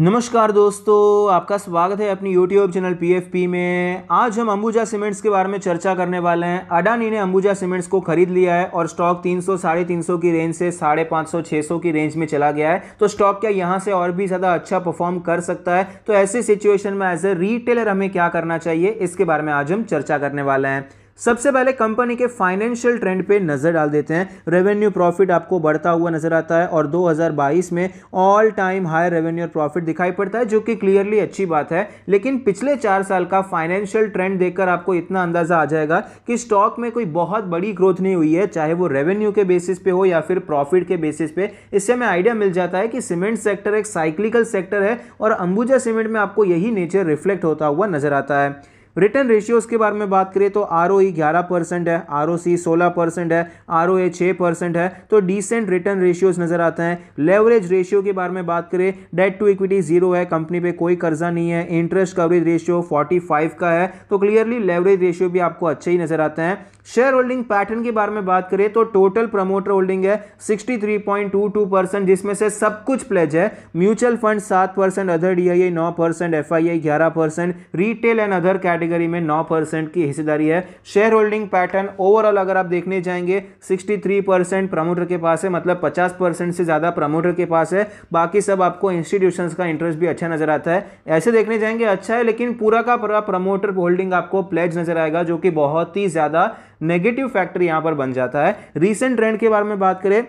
नमस्कार दोस्तों आपका स्वागत है अपनी YouTube चैनल पी में आज हम अंबुजा सीमेंट्स के बारे में चर्चा करने वाले हैं अडानी ने अंबुजा सीमेंट्स को खरीद लिया है और स्टॉक 300 साढ़े तीन की रेंज से साढ़े पाँच सौ छः सौ की रेंज में चला गया है तो स्टॉक क्या यहाँ से और भी ज़्यादा अच्छा परफॉर्म कर सकता है तो ऐसे सिचुएशन में एज ए रिटेलर हमें क्या करना चाहिए इसके बारे में आज हम चर्चा करने वाले हैं सबसे पहले कंपनी के फाइनेंशियल ट्रेंड पे नज़र डाल देते हैं रेवेन्यू प्रॉफिट आपको बढ़ता हुआ नजर आता है और 2022 में ऑल टाइम हाई रेवेन्यू और प्रॉफिट दिखाई पड़ता है जो कि क्लियरली अच्छी बात है लेकिन पिछले चार साल का फाइनेंशियल ट्रेंड देखकर आपको इतना अंदाज़ा आ जाएगा कि स्टॉक में कोई बहुत बड़ी ग्रोथ नहीं हुई है चाहे वो रेवेन्यू के बेसिस पे हो या फिर प्रॉफिट के बेसिस पे इससे हमें आइडिया मिल जाता है कि सीमेंट सेक्टर एक साइक्लिकल सेक्टर है और अंबुजा सीमेंट में आपको यही नेचर रिफ्लेक्ट होता हुआ नजर आता है रिटर्न रेशियोज़ के बारे में बात करें तो आर ओ ग्यारह परसेंट है आर ओ सी सोलह परसेंट है आर ओ ए छः परसेंट है तो डिसेंट रिटर्न रेशियोज़ नज़र आते हैं लेवरेज रेशियो के बारे में बात करें डेट टू इक्विटी जीरो है कंपनी पे कोई कर्जा नहीं है इंटरेस्ट कवरेज रेशियो 45 का है तो क्लियरली लेवरेज रेशियो भी आपको अच्छे ही नज़र आते हैं शेयर होल्डिंग पैटर्न के बारे में बात करें तो टोटल प्रमोटर होल्डिंग है 63.22 परसेंट जिसमें से सब कुछ प्लेज है म्यूचुअल फंड सात percent other D I I नौ परसेंट एफ आई आई ग्यारह percent retail and other category में नौ परसेंट की हिस्सेदारी है शेयर होल्डिंग पैटर्न ओवरऑल अगर आप देखने जाएंगे सिक्सटी थ्री परसेंट प्रमोटर के पास है मतलब पचास परसेंट से ज़्यादा प्रमोटर के पास है बाकी सब आपको इंस्टीट्यूशन का इंटरेस्ट भी अच्छा नजर आता है ऐसे देखने जाएंगे अच्छा है लेकिन पूरा का पूरा प्रमोटर होल्डिंग आपको प्लेज नजर आएगा जो कि बहुत ही ज़्यादा नेगेटिव फैक्टर यहां पर बन जाता है रिसेंट ट्रेंड के बारे में बात करें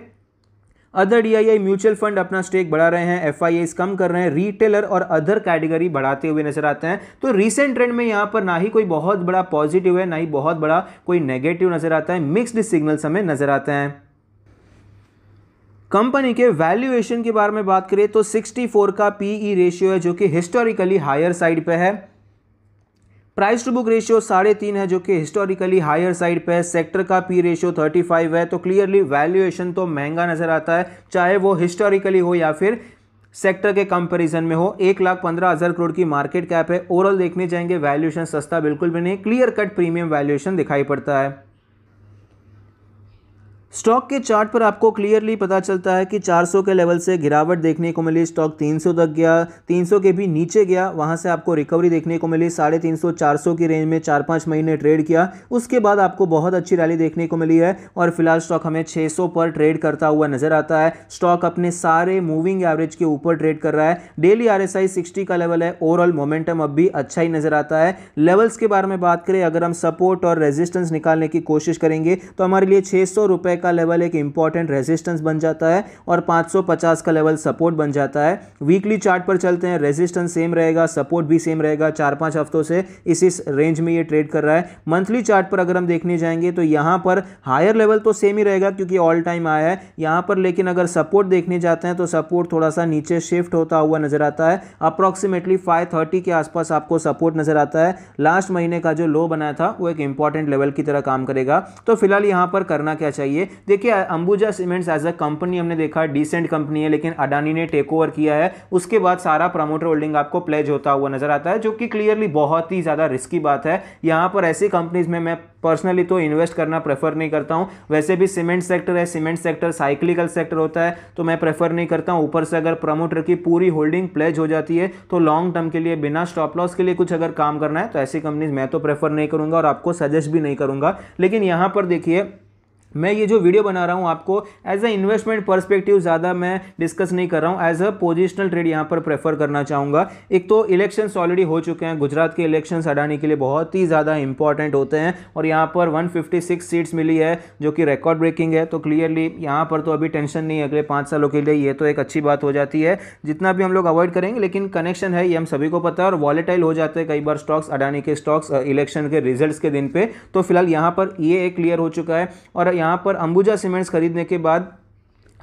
अदर डीआईआई म्यूचुअल फंड अपना स्टेक बढ़ा रहे हैं एफ कम कर रहे हैं रिटेलर और अदर कैटेगरी बढ़ाते हुए नजर आते हैं तो रीसेंट ट्रेंड में यहाँ पर ना ही कोई बहुत बड़ा पॉजिटिव है ना ही बहुत बड़ा कोई नेगेटिव नजर आता है मिक्सड सिग्नल्स हमें नजर आते हैं कंपनी के वैल्यूएशन के बारे में बात करें तो 64 का पीई रेशियो e है जो कि हिस्टोरिकली हायर साइड पे है प्राइस टू बुक रेशियो साढ़े तीन है जो कि हिस्टोरिकली हायर साइड पे है सेक्टर का पी रेशियो थर्टी फाइव है तो क्लियरली वैल्यूएशन तो महंगा नज़र आता है चाहे वो हिस्टोरिकली हो या फिर सेक्टर के कंपैरिजन में हो एक लाख पंद्रह हज़ार करोड़ की मार्केट कैप है ओवरऑल देखने जाएंगे वैल्यूएशन सस्ता बिल्कुल भी नहीं क्लियर कट प्रीमियम वैल्यूएशन दिखाई पड़ता है स्टॉक के चार्ट पर आपको क्लियरली पता चलता है कि 400 के लेवल से गिरावट देखने को मिली स्टॉक 300 तक गया 300 के भी नीचे गया वहाँ से आपको रिकवरी देखने को मिली साढ़े तीन सौ की रेंज में चार पाँच महीने ट्रेड किया उसके बाद आपको बहुत अच्छी रैली देखने को मिली है और फिलहाल स्टॉक हमें 600 पर ट्रेड करता हुआ नजर आता है स्टॉक अपने सारे मूविंग एवरेज के ऊपर ट्रेड कर रहा है डेली आर एस का लेवल है ओवरऑल मोमेंटम अब भी अच्छा ही नजर आता है लेवल्स के बारे में बात करें अगर हम सपोर्ट और रेजिस्टेंस निकालने की कोशिश करेंगे तो हमारे लिए छः सौ का लेवल एक इंपॉर्टेंट रेजिस्टेंस बन जाता है और 550 का लेवल सपोर्ट बन जाता है वीकली चार्ट पर चलते हैं रेजिस्टेंस सेम रहेगा सपोर्ट भी सेम रहेगा चार पांच हफ्तों से इस रेंज में ये ट्रेड कर रहा है मंथली चार्ट पर अगर हम देखने जाएंगे तो यहां पर हायर लेवल तो सेम ही रहेगा क्योंकि ऑल टाइम आया है यहां पर लेकिन अगर सपोर्ट देखने जाते हैं तो सपोर्ट थोड़ा सा नीचे शिफ्ट होता हुआ नजर आता है अप्रॉक्सीमेटली फाइव के आसपास आपको सपोर्ट नजर आता है लास्ट महीने का जो लो बनाया था वो एक इंपॉर्टेंट लेवल की तरह काम करेगा तो फिलहाल यहां पर करना क्या चाहिए देखिए Ambuja Cements as a company हमने देखा डिसेंट कंपनी है लेकिन अडानी ने टेक ओवर किया है उसके बाद सारा प्रमोटर होल्डिंग आपको प्लेज होता हुआ नजर आता है जो कि क्लियरली बहुत ही ज़्यादा रिस्की बात है यहां पर ऐसी कंपनीज में मैं पर्सनली तो इन्वेस्ट करना प्रेफर नहीं करता हूं वैसे भी सीमेंट सेक्टर है सीमेंट सेक्टर साइक्लिकल सेक्टर होता है तो मैं प्रेफर नहीं करता हूँ ऊपर से अगर प्रमोटर की पूरी होल्डिंग प्लेज हो जाती है तो लॉन्ग टर्म के लिए बिना स्टॉप लॉस के लिए कुछ अगर काम करना है तो ऐसी कंपनीज मैं तो प्रेफर नहीं करूंगा और आपको सजेस्ट भी नहीं करूंगा लेकिन यहां पर देखिए मैं ये जो वीडियो बना रहा हूँ आपको एज अ इन्वेस्टमेंट परस्पेक्टिव ज़्यादा मैं डिस्कस नहीं कर रहा हूँ एज अ पोजिशनल ट्रेड यहाँ पर प्रेफर करना चाहूँगा एक तो इलेक्शन ऑलरेडी हो चुके हैं गुजरात के इलेक्शन हटाने के लिए बहुत ही ज़्यादा इंपॉर्टेंट होते हैं और यहाँ पर 156 सीट्स मिली है जो कि रिकॉर्ड ब्रेकिंग है तो क्लियरली यहाँ पर तो अभी टेंशन नहीं है अगले पाँच सालों के लिए ये तो एक अच्छी बात हो जाती है जितना भी हम लोग अवॉइड करेंगे लेकिन कनेक्शन है ये हम सभी को पता है और वॉलेटाइल हो जाते हैं कई बार स्टॉक्स अडानी के स्टॉक्स इलेक्शन के रिजल्ट के दिन पर तो फिलहाल यहाँ पर ये एक क्लियर हो चुका है और यहाँ यहाँ पर अंबुजा सीमेंट्स खरीदने के बाद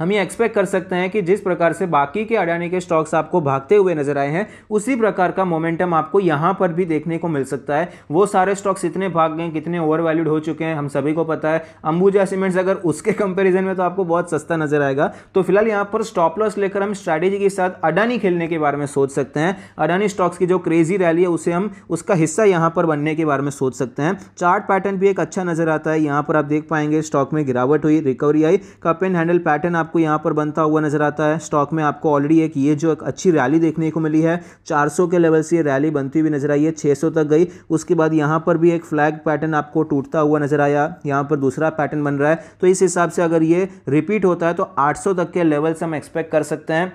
हम ये एक्सपेक्ट कर सकते हैं कि जिस प्रकार से बाकी के अडानी के स्टॉक्स आपको भागते हुए नजर आए हैं उसी प्रकार का मोमेंटम आपको यहाँ पर भी देखने को मिल सकता है वो सारे स्टॉक्स इतने भाग गए कितने ओवर वैल्यूड हो चुके हैं हम सभी को पता है अंबुजा सीमेंट्स अगर उसके कंपेरिजन में तो आपको बहुत सस्ता नजर आएगा तो फिलहाल यहाँ पर स्टॉप लॉस लेकर हम स्ट्रैटेजी के साथ अडानी खेलने के बारे में सोच सकते हैं अडानी स्टॉक्स की जो क्रेजी रैली है उसे हम उसका हिस्सा यहाँ पर बनने के बारे में सोच सकते हैं चार्ट पैटर्न भी एक अच्छा नजर आता है यहाँ पर आप देख पाएंगे स्टॉक में गिरावट हुई रिकवरी आई कप एंड हैंडल पैटर्न आप आपको यहाँ पर बनता हुआ नजर आता है स्टॉक में आपको ऑलरेडी एक ये जो एक अच्छी रैली देखने को मिली है 400 के लेवल से ये रैली बनती हुई नजर आई है 600 तक गई उसके बाद यहाँ पर भी एक फ्लैग पैटर्न आपको टूटता हुआ नजर आया यहाँ पर दूसरा पैटर्न बन रहा है तो इस हिसाब से अगर ये रिपीट होता है तो आठ तक के लेवल्स हम एक्सपेक्ट कर सकते हैं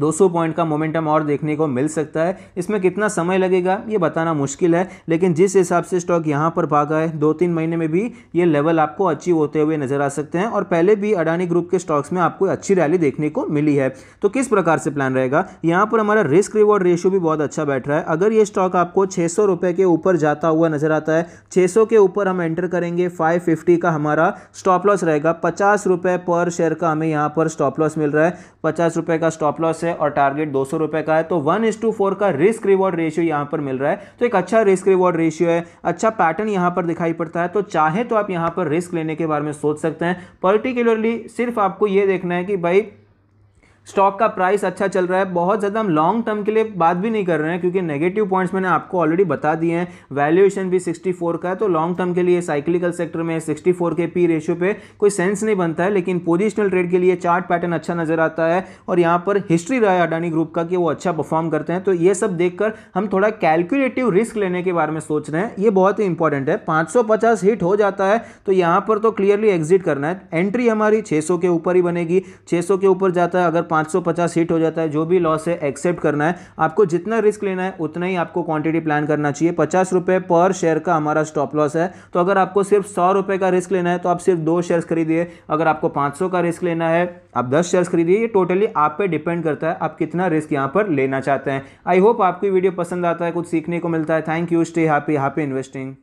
200 पॉइंट का मोमेंटम और देखने को मिल सकता है इसमें कितना समय लगेगा ये बताना मुश्किल है लेकिन जिस हिसाब से स्टॉक यहाँ पर भागा है दो तीन महीने में भी ये लेवल आपको अचीव होते हुए नजर आ सकते हैं और पहले भी अडानी ग्रुप के स्टॉक्स में आपको अच्छी रैली देखने को मिली है तो किस प्रकार से प्लान रहेगा यहाँ पर हमारा रिस्क रिवॉर्ड रेशियो भी बहुत अच्छा बैठ रहा है अगर ये स्टॉक आपको छः रुपये के ऊपर जाता हुआ नजर आता है छः के ऊपर हम एंटर करेंगे फाइव का हमारा स्टॉप लॉस रहेगा पचास पर शेयर का हमें यहाँ पर स्टॉप लॉस मिल रहा है पचास का स्टॉप लॉस है और टारगेट दो सौ का है तो वन इस टू फोर का रिस्क रिवॉर्ड रेशियो यहाँ पर मिल रहा है तो एक अच्छा रिस्क रिवॉर्ड रेशियो है अच्छा पैटर्न यहाँ पर दिखाई पड़ता है तो चाहे तो आप यहाँ पर रिस्क लेने के बारे में सोच सकते हैं पर्टिकुलरली सिर्फ आपको ये देखना है कि भाई स्टॉक का प्राइस अच्छा चल रहा है बहुत ज़्यादा हम लॉन्ग टर्म के लिए बात भी नहीं कर रहे हैं क्योंकि नेगेटिव पॉइंट्स मैंने आपको ऑलरेडी बता दिए हैं वैल्यूएशन भी 64 का है तो लॉन्ग टर्म के लिए साइक्लिकल सेक्टर में 64 के पी रेशियो पे कोई सेंस नहीं बनता है लेकिन पोजिशनल ट्रेड के लिए चार्ट पैटर्न अच्छा नजर आता है और यहाँ पर हिस्ट्री रहा है अडानी ग्रुप का कि वो अच्छा परफॉर्म करते हैं तो ये सब देख हम थोड़ा कैलकुलेटिव रिस्क लेने के बारे में सोच रहे हैं ये बहुत ही इंपॉर्टेंट है पाँच हिट हो जाता है तो यहाँ पर तो क्लियरली एग्जिट करना है एंट्री हमारी छः के ऊपर ही बनेगी छः के ऊपर जाता है अगर 550 हिट हो जाता है जो भी लॉस है एक्सेप्ट करना है आपको जितना रिस्क लेना है उतना ही आपको क्वांटिटी प्लान करना चाहिए पचास रुपये पर शेयर का हमारा स्टॉप लॉस है तो अगर आपको सिर्फ सौ रुपये का रिस्क लेना है तो आप सिर्फ दो शेयर्स खरीदिए अगर आपको पाँच सौ का रिस्क लेना है आप दस शेयर्स खरीदिए ये टोटली आप पर डिपेंड करता है आप कितना रिस्क यहाँ पर लेना चाहते हैं आई होप आपकी वीडियो पसंद आता है कुछ सीखने को मिलता है thank you stay happy happy investing